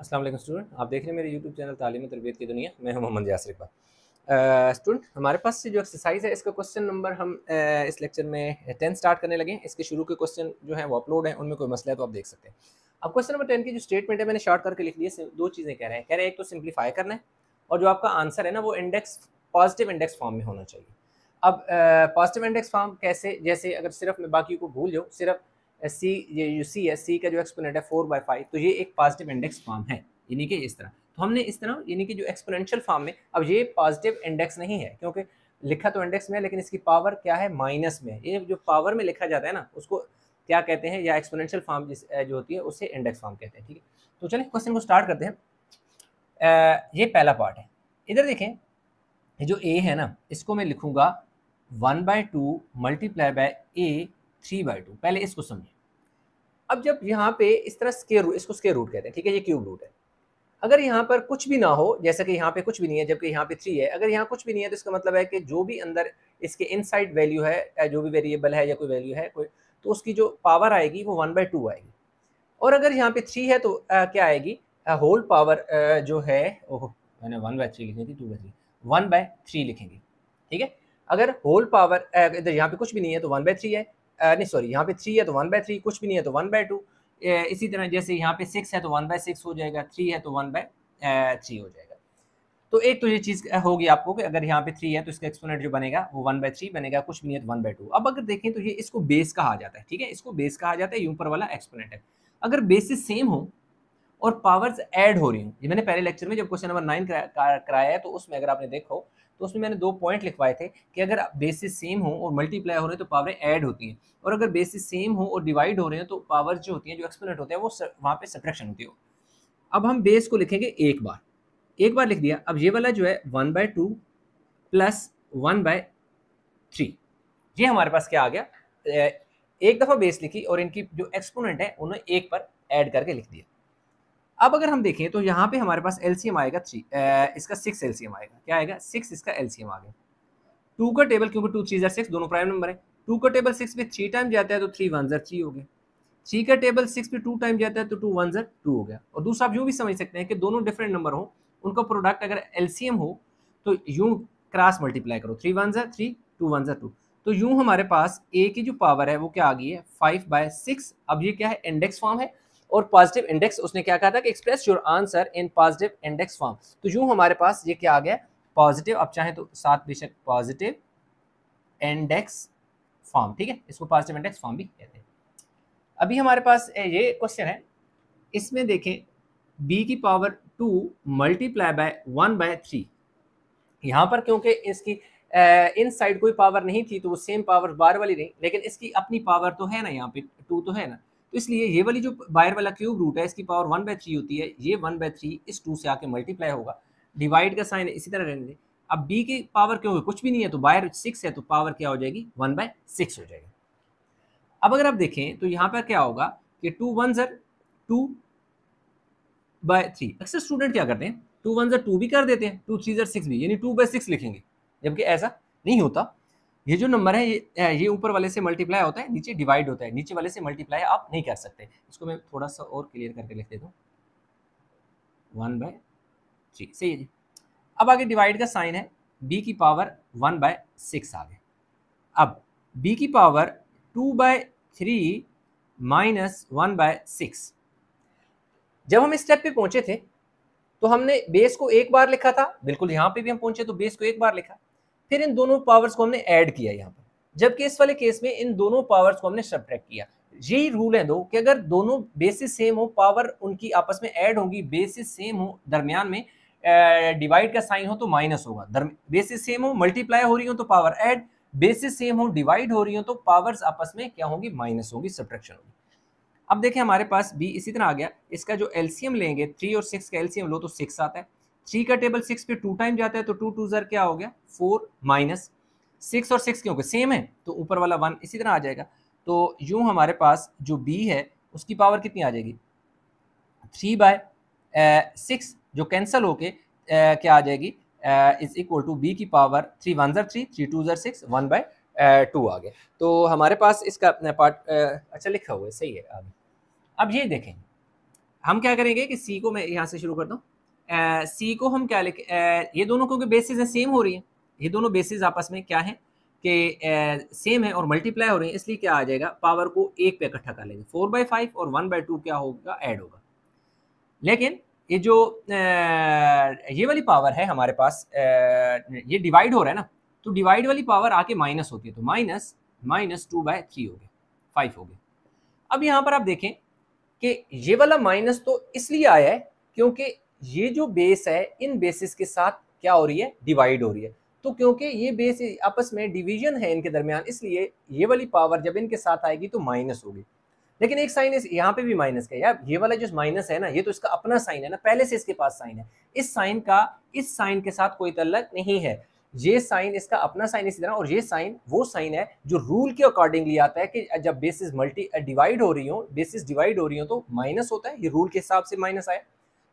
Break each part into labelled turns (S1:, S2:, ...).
S1: Aslam student आप देख रहे हैं मेरे यूट्यूब चैनल तालीम तरबियत की दुनिया मैं हूं मोहम्मद यासर स्टूडेंट हमारे पास से जो एक्सरसाइज है इसका क्वेश्चन नंबर हम uh, इस लेक्चर में टेन स्टार्ट करने लगे इसके शुरू के क्वेश्चन जो है वो अपलोड हैं उनमें कोई मसला है तो आप देख सकते हैं अब क्वेश्चन नंबर टेन की जो स्टेटमेंट है मैंने शॉर्ट करके लिख लिया दो चीज़ें कह रहे हैं कह रहे हैं एक तो सिंप्लीफाई करना है और जो आपका आंसर है ना वो इंडेक्स पॉजिटिव इंडेक्स फॉर्म में होना चाहिए अब पॉजिटिव इंडेक्स फॉर्म कैसे जैसे अगर सिर्फ मैं बाकी को भूल जाऊँ सिर्फ एस सी ये यू सी एस सी का जो एक्सपोनेंट है फोर बाई फाइव तो ये एक पॉजिटिव इंडेक्स फॉर्म है यानी कि इस तरह तो हमने इस तरह यानी कि जो एक्सपोनेंशियल फॉर्म में अब ये पॉजिटिव इंडेक्स नहीं है क्योंकि लिखा तो इंडेक्स में है लेकिन इसकी पावर क्या है माइनस में ये जो पावर में लिखा जाता है ना उसको क्या कहते हैं या एक्सपोनेंशियल फॉर्म जो होती है उसे इंडेक्स फॉर्म कहते हैं ठीक है तो चलिए क्वेश्चन को स्टार्ट करते हैं आ, ये पहला पार्ट है इधर देखें जो ए है ना इसको मैं लिखूँगा one by two multiply by a three by two पहले इसको समझें अब जब यहाँ पे इस तरह स्केयर रूट इसको स्केयर रूट कहते हैं ठीक है ये क्यूब रूट है अगर यहाँ पर कुछ भी ना हो जैसा कि यहाँ पे कुछ भी नहीं है जबकि यहाँ पे थ्री है अगर यहाँ कुछ भी नहीं है तो इसका मतलब है कि जो भी अंदर इसके इनसाइड वैल्यू है जो भी वेरिएबल है या कोई वैल्यू है कोई तो उसकी जो पावर आएगी वो वन बाई टू आएगी और अगर यहाँ पे थ्री है तो आ, क्या आएगी होल पावर आ, जो है ओह मैंने वन बाय थ्री लिखी थी two by three one by three लिखेंगे ठीक है अगर होल पावर इधर यहाँ पे कुछ भी नहीं है तो वन बाय थ्री है नहीं सॉरी यहाँ पे थ्री है तो वन बाय थ्री कुछ भी नहीं है तो वन बाय टू इसी तरह जैसे यहाँ पे सिक्स है तो वन बाय सिक्स हो जाएगा थ्री है तो वन बाय थ्री हो जाएगा तो एक तो ये चीज़ होगी आपको कि अगर यहाँ पे थ्री है तो इसका एक्सपोनेंट जो बनेगा वो वन बाय थ्री बनेगा कुछ भी नहीं है तो वन बाय टू अब अगर देखें तो ये इसको बेस कहा जाता है ठीक है इसको बेस कहा जाता है ये ऊपर वाला एक्सपोनेंट है अगर बेसिस सेम हो और पावर्स ऐड हो रही हूँ मैंने पहले लेक्चर में जब क्वेश्चन नंबर नाइन कराया तो उसमें अगर आपने देखो तो उसमें मैंने दो पॉइंट लिखवाए थे कि अगर बेसिस सेम हो और मल्टीप्लाई हो रहे हैं तो पावरें ऐड होती हैं और अगर बेसिस सेम हो और डिवाइड हो रहे हैं तो पावर जो होती हैं जो एक्सपोनेंट होते हैं वो वहाँ पर सब्ट्रैक्शन होती हो। अब हम बेस को लिखेंगे एक बार एक बार लिख दिया अब ये वाला जो है one by two plus one by three ये हमारे पास क्या आ गया एक दफ़ा बेस लिखी और इनकी जो एक्सपोनेंट है उन्हें एक पर ऐड करके लिख दिया अब अगर हम देखें तो यहाँ पे हमारे पास एलसीएम आएगा थ्री इसका सिक्स एलसीएम आएगा क्या आएगा सिक्स इसका एलसीएम आ गया टू का टेबल क्योंकि टू थ्री जर सिक्स दोनों प्राइम नंबर है टू का टेबल सिक्स में थ्री टाइम जाता है तो थ्री वन जर थ्री हो गया थ्री का टेबल सिक्स में टू टाइम जाता है तो टू वन जर टू हो गया और दूसरा आप यूँ भी समझ सकते हैं कि दोनों डिफरेंट नंबर हो उनका प्रोडक्ट अगर एलसीएम हो तो यूँ क्रॉस मल्टीप्लाई करो थ्री वन जर थ्री टू वन जर टू तो यूँ हमारे पास ए की जो पावर है वो क्या आ गई है फाइव बाय सिक्स अब ये क्या है इंडेक्स फॉर्म है और पॉजिटिव इंडेक्स उसने क्या कहा था कि express your answer in positive index form तो यूं हमारे पास ये क्या आ गया पॉजिटिव अब चाहे तो सात बेशक पॉजिटिव इंडेक्स फॉर्म ठीक है इसको पॉजिटिव इंडेक्स फॉर्म भी कहते हैं अभी हमारे पास ये क्वेश्चन है इसमें देखें बी की power two multiply by one by three यहाँ पर क्योंकि इसकी इन साइड कोई पावर नहीं थी तो वो सेम पावर बार वाली नहीं लेकिन इसकी अपनी पावर तो है ना यहाँ पे टू तो है ना इसलिए ये वाली जो बाहर वाला क्यूब रूट है इसकी पावर वन बाय थ्री होती है ये वन बाय थ्री इस टू से आके मल्टीप्लाई होगा डिवाइड का साइन इसी तरह रहने दें अब बी की पावर क्यों कुछ भी नहीं है तो बाहर सिक्स है तो पावर क्या हो जाएगी वन बाय सिक्स हो जाएगी अब अगर आप देखें तो यहाँ पर क्या होगा कि टू वन जर टू बाय थ्री अक्सर स्टूडेंट क्या करते हैं टू वन जर टू भी कर देते हैं टू थ्री जर सिक्स भी यानी टू बाय सिक्स लिखेंगे जबकि ऐसा नहीं होता ये जो नंबर है ये ये ऊपर वाले से मल्टीप्लाई होता है नीचे डिवाइड होता है नीचे वाले से मल्टीप्लाई आप नहीं कर सकते इसको मैं थोड़ा सा और क्लियर करके लिख देता हूँ वन बाय थ्री सही है जी अब आगे डिवाइड का साइन है बी की पावर वन बाय सिक्स आ गए अब बी की power two by three minus one by six जब हम इस स्टेप पे पहुंचे थे तो हमने बेस को एक बार लिखा था बिल्कुल यहाँ पे भी हम पहुंचे तो बेस को एक बार लिखा फिर इन दोनों पावर्स को हमने ऐड किया यहाँ पर जबकि इस वाले केस में इन दोनों पावर्स को हमने सब्ट्रैक्ट किया यही रूल है दो कि अगर दोनों बेसिस सेम हो पावर उनकी आपस में ऐड होगी बेसिस सेम हो दरमियान में डिवाइड का साइन हो तो माइनस होगा बेसिस सेम हो मल्टीप्लाई हो रही हो तो पावर ऐड बेसिस सेम हो डिवाइड हो रही हो तो पावर्स आपस में क्या होंगी माइनस होगी सब्ट्रैक्शन होगी अब देखें हमारे पास बी इसी तरह आ गया इसका जो एलसीएम लेंगे थ्री और सिक्स का एलसीएम लो तो सिक्स आता है थ्री का टेबल सिक्स पे टू टाइम जाता है तो टू टू जर क्या हो गया फोर माइनस सिक्स और सिक्स क्योंकि सेम है तो ऊपर वाला वन इसी तरह आ जाएगा तो यूं हमारे पास जो बी है उसकी पावर कितनी आ जाएगी थ्री बाय सिक्स जो कैंसल होके क्या आ जाएगी इज इक्वल टू बी की पावर थ्री वन ज़र थ्री थ्री टू ज़र सिक्स वन बाई टू आ गया तो हमारे पास इसका अपना पार्ट अच्छा लिखा हुआ है सही है अब अब ये देखें हम क्या करेंगे कि सी को मैं यहाँ से शुरू कर दूँ सी को हम क्या लिखे ये दोनों क्योंकि बेसिस हैं सेम हो रही है ये दोनों बेसिस आपस में क्या है कि सेम है और मल्टीप्लाई हो रही है इसलिए क्या आ जाएगा पावर को एक पे इकट्ठा कर लेंगे फोर बाई फाइव और वन बाई टू क्या होगा ऐड होगा लेकिन ये जो ये वाली पावर है हमारे पास ये डिवाइड हो रहा है ना तो डिवाइड वाली पावर आके माइनस होती है तो minus minus two by three हो गया फाइव हो गया अब यहाँ पर आप देखें कि ये वाला माइनस तो इसलिए आया है क्योंकि ये जो बेस है इन बेसिस के साथ क्या हो रही है डिवाइड हो रही है तो क्योंकि ये बेस आपस में डिवीजन है इनके दरमियान इसलिए ये वाली पावर जब इनके साथ आएगी तो माइनस होगी लेकिन एक साइन यहाँ पे भी माइनस का यार ये वाला जो माइनस है ना ये तो इसका अपना साइन है ना पहले से इसके पास साइन है इस साइन का इस साइन के साथ कोई तल्लक नहीं है ये साइन इसका अपना साइन इसी तरह और ये साइन वो साइन है जो रूल के अकॉर्डिंगली आता है कि जब बेसिस मल्टी डिवाइड हो रही हो बेसिस डिवाइड हो रही हो तो माइनस होता है ये रूल के हिसाब से माइनस आया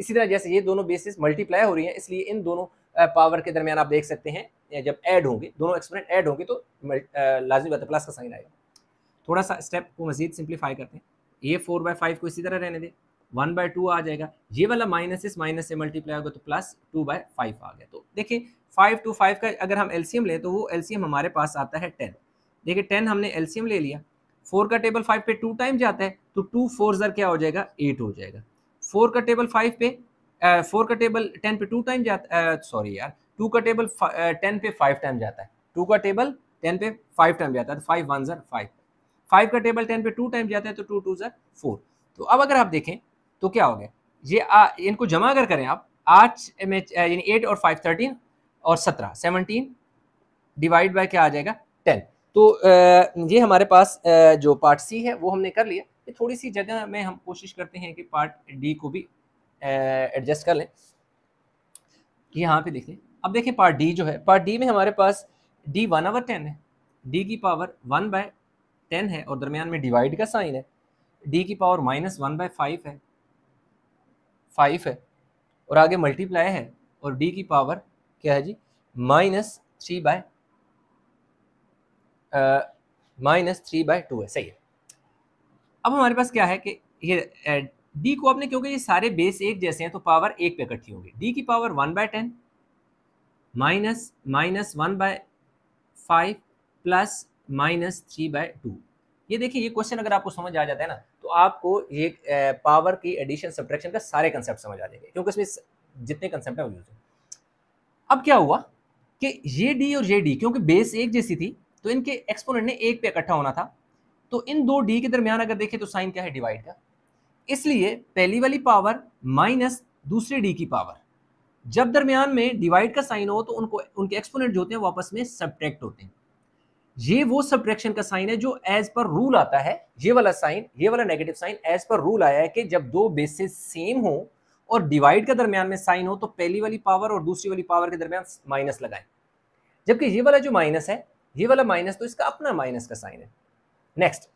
S1: इसी तरह जैसे ये दोनों बेसिस मल्टीप्लाई हो रही है इसलिए इन दोनों पावर के दरमियान आप देख सकते हैं जब ऐड होंगे दोनों एक्सपोनेंट ऐड होंगे तो लाजमी बात प्लस का साइन आएगा थोड़ा सा स्टेप को मजीद सिंप्लीफाई करते हैं ये फोर बाय फाइव को इसी तरह रहने दें वन बाय टू आ जाएगा ये वाला माइनस इस माइनस से मल्टीप्लाई होगा तो प्लस टू बाय फाइव आ गया तो देखिए फाइव टू फाइव का अगर हम एलसीएम लें तो वो एलसीएम हमारे पास आता है टेन देखिए टेन हमने एलसीएम ले लिया फोर का टेबल फाइव पे टू टाइम जाता है तो टू फोर जर क्या हो जाएगा एट हो जाएगा फोर का टेबल फाइव पे फोर का टेबल टेन पे टू टाइम जाता सॉरी यार टू का टेबल टेन पे फाइव टाइम जाता है टू का टेबल टेन पे फाइव टाइम जाता है तो फाइव वन ज़र फाइव फाइव का टेबल टेन पे टू टाइम जाता है तो टू टू ज़र फोर तो अब अगर आप देखें तो क्या हो गया ये आ, इनको जमा अगर करें आप आठ में यानी एट और फाइव थर्टीन और सत्रह सेवनटीन डिवाइड बाय क्या आ जाएगा टेन तो ये हमारे पास जो पार्ट सी है वो हमने कर लिया ये थोड़ी सी जगह में हम कोशिश करते हैं कि पार्ट डी को भी एडजस्ट कर लें यहाँ पे देखें अब देखें पार्ट डी जो है पार्ट डी में हमारे पास डी वन आवर टेन है डी की पावर वन बाय टेन है और दरमियान में डिवाइड का साइन है डी की power minus one by five है फाइव है और आगे मल्टीप्लाई है और डी की पावर क्या है G minus three by minus three by two है सही है अब हमारे पास क्या है कि ये डी को आपने क्योंकि ये सारे बेस एक जैसे हैं तो पावर एक पे इकट्ठी होंगी डी की power one by ten minus minus one by five plus minus three by two ये देखिए ये क्वेश्चन अगर आपको समझ आ जाता है ना तो आपको ये पावर की एडिशन सब्ट्रैक्शन का सारे कंसेप्ट समझ आ जाएंगे क्योंकि इसमें जितने कंसेप्ट हैं वो यूज हैं अब क्या हुआ कि ये डी और ये डी क्योंकि बेस एक जैसी थी तो इनके एक्सपोनेंट ने एक पे इकट्ठा होना था तो इन दो डी के दरमियान अगर देखें तो साइन क्या है डिवाइड का इसलिए पहली वाली पावर माइनस दूसरी डी की पावर जब दरमियान में डिवाइड का साइन हो तो उनको उनके एक्सपोनेंट जो होते हैं वापस में सब्ट्रैक्ट होते हैं ये वो सब्ट्रैक्शन का साइन है जो एज पर रूल आता है ये वाला साइन ये वाला negative sign as per rule आया है कि जब दो बेसिस सेम हो और डिवाइड के दरमियान में साइन हो तो पहली वाली पावर और दूसरी वाली पावर के दरमियान माइनस लगाएं जबकि ये वाला जो माइनस है ये वाला माइनस तो इसका अपना माइनस का साइन है नेक्स्ट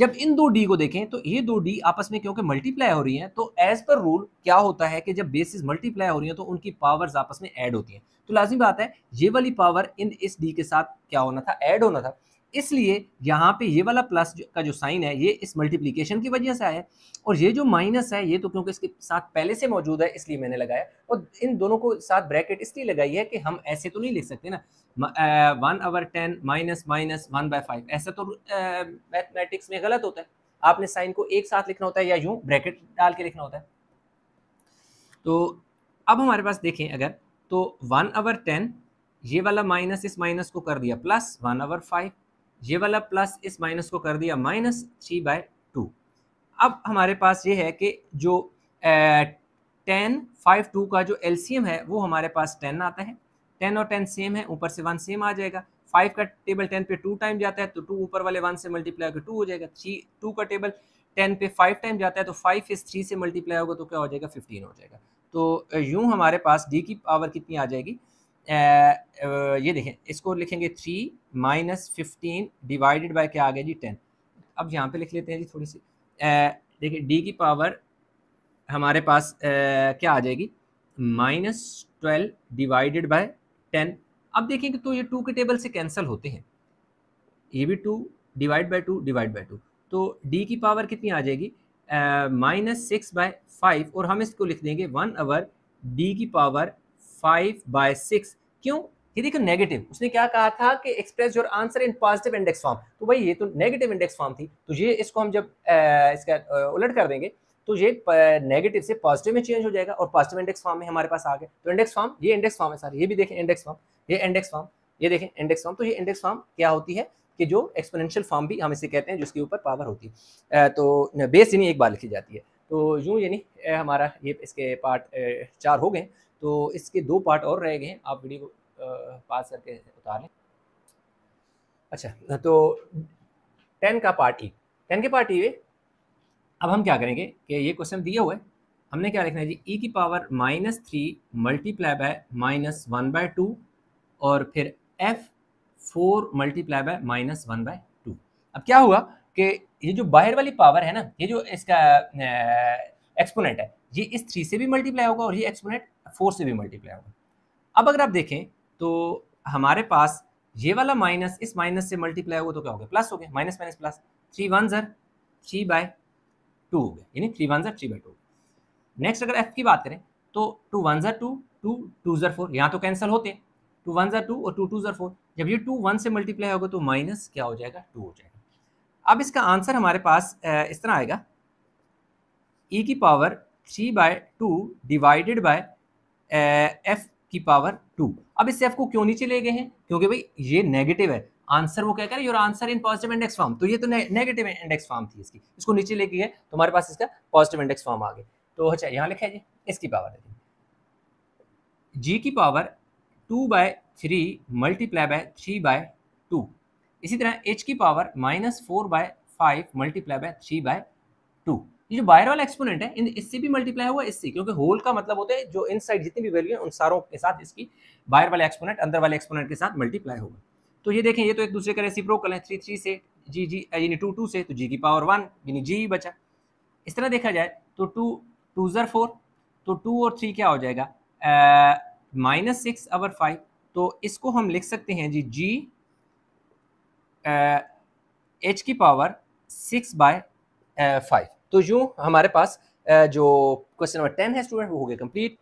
S1: जब इन दो डी को देखें तो ये दो डी आपस में क्योंकि मल्टीप्लाई हो रही हैं तो एज पर रूल क्या होता है कि जब बेसिस मल्टीप्लाई हो रही हैं तो उनकी पावर्स आपस में ऐड होती हैं तो लाजमी बात है ये वाली पावर इन इस डी के साथ क्या होना था ऐड होना था इसलिए यहाँ पे ये वाला प्लस का जो साइन है ये इस मल्टीप्लीकेशन की वजह से आया है और ये जो माइनस है ये तो क्योंकि इसके साथ पहले से मौजूद है इसलिए मैंने लगाया और इन दोनों को साथ ब्रैकेट इसलिए लगाई है कि हम ऐसे तो नहीं लिख सकते ना one over ten minus minus one by five ऐसा तो मैथमेटिक्स uh, में गलत होता है आपने साइन को एक साथ लिखना होता है या यूँ ब्रैकेट डाल के लिखना होता है तो अब हमारे पास देखें अगर तो वन आवर टेन ये वाला माइनस इस माइनस को कर दिया प्लस वन आवर फाइव ये वाला प्लस इस माइनस को कर दिया माइनस थ्री बाय टू अब हमारे पास ये है कि जो टेन फाइव टू का जो एल है वो हमारे पास टेन आता है टेन और टेन सेम है ऊपर से वन सेम आ जाएगा फाइव का टेबल टेन पे टू टाइम जाता है तो टू ऊपर वाले वन से मल्टीप्लाई होकर टू हो जाएगा थ्री टू का टेबल टेन पे फाइव टाइम जाता है तो फाइव इस थ्री से मल्टीप्लाई होगा तो क्या हो जाएगा फिफ्टीन हो जाएगा तो यूँ हमारे पास डी की पावर कितनी आ जाएगी ये देखें इसको लिखेंगे three minus fifteen divided by क्या आ गया जी टेन अब यहाँ पे लिख लेते हैं जी थोड़ी सी देखिए डी की पावर हमारे पास आ, क्या आ जाएगी minus twelve divided by ten अब देखेंगे तो ये टू के टेबल से कैंसिल होते हैं ये भी two divide by two divide by two तो डी की पावर कितनी आ जाएगी माइनस सिक्स बाय फाइव और हम इसको लिख देंगे वन आवर डी की पावर फाइव बाय सिक्स क्यों ये देखो नेगेटिव उसने क्या कहा था कि express your answer in positive index form तो भाई ये तो नेगेटिव इंडेक्स फॉर्म थी तो ये इसको हम जब आ, इसका उलट कर देंगे तो ये नेगेटिव से पॉजिटिव में चेंज हो जाएगा और पॉजिटिव इंडेक्स फॉर्म में हमारे पास आ गए तो इंडेक्स फॉर्म ये इंडेक्स फॉर्म है सर ये भी देखें इंडेक्स फॉर्म ये इंडेक्स फॉर्म ये देखें इंडेक्स फॉर्म तो ये इंडेक्स फॉर्म क्या होती है कि जो एक्सपोनेंशियल फॉर्म भी हम इसे कहते हैं जिसके ऊपर पावर होती है तो बेस यानी एक बार लिखी जाती है तो यूँ यानी हमारा ये इसके पार्ट चार हो गए तो इसके दो पार्ट और रह गए हैं आप वीडियो को पास करके उतार लें अच्छा तो टेन का पार्ट ई टेन के पार्ट ई e अब हम क्या करेंगे कि ये क्वेश्चन दिया हुआ है हमने क्या लिखना है जी ई e की power minus three multiply by minus one by two और फिर F four multiply by minus one by two अब क्या हुआ कि ये जो बाहर वाली पावर है ना ये जो इसका एक्सपोनेंट है ये इस थ्री से भी मल्टीप्लाई होगा और ये एक्सपोनेंट फोर से भी मल्टीप्लाई होगा अब अगर आप देखें तो हमारे पास ये वाला माइनस इस माइनस से मल्टीप्लाई होगा तो क्या हो गया प्लस हो गया minus minus plus three one जर थ्री बाय टू हो गया यानी थ्री वन जर थ्री बाय टू नेक्स्ट अगर एफ की बात करें तो टू वन जर टू टू टू जर फोर यहाँ तो कैंसिल होते हैं टू वन जर टू और टू टू जर फोर जब ये टू वन से मल्टीप्लाई होगा तो माइनस क्या हो जाएगा टू हो जाएगा अब इसका आंसर हमारे पास इस तरह आएगा ई e की power three by two divided by F की पावर टू अब इस एफ को क्यों नीचे ले गए हैं क्योंकि भाई ये नेगेटिव है आंसर वो क्या कह रहे your answer in positive index form तो ये तो नेगेटिव इंडेक्स फॉर्म थी इसकी इसको नीचे लेके गए तो हमारे पास इसका पॉजिटिव इंडेक्स फॉर्म आ गए तो अच्छा यहाँ लिखा है जी इसकी पावर है जी की power two by three multiply by three by two इसी तरह एच की power minus four by five multiply by three by two ये जो बाहर वाला एक्सपोनेंट है इससे भी मल्टीप्लाई हुआ इससे क्योंकि होल का मतलब होता है जो इन साइड जितनी भी वैल्यू है उन सारों के साथ इसकी बाहर वाले एक्सपोनेंट अंदर वाले एक्सपोनेंट के साथ मल्टीप्लाई होगा तो ये देखें ये तो एक दूसरे का कल है थ्री थ्री से जी जी यानी टू टू से तो जी की पावर वन यानी जी ही बचा इस तरह देखा जाए तो टू टू ज़र फोर तो टू और थ्री क्या हो जाएगा माइनस सिक्स अवर फाइव तो इसको हम लिख सकते हैं जी जी एच की पावर सिक्स बाय फाइव तो यूँ हमारे पास जो क्वेश्चन नंबर टेन है स्टूडेंट वो हो गया कंप्लीट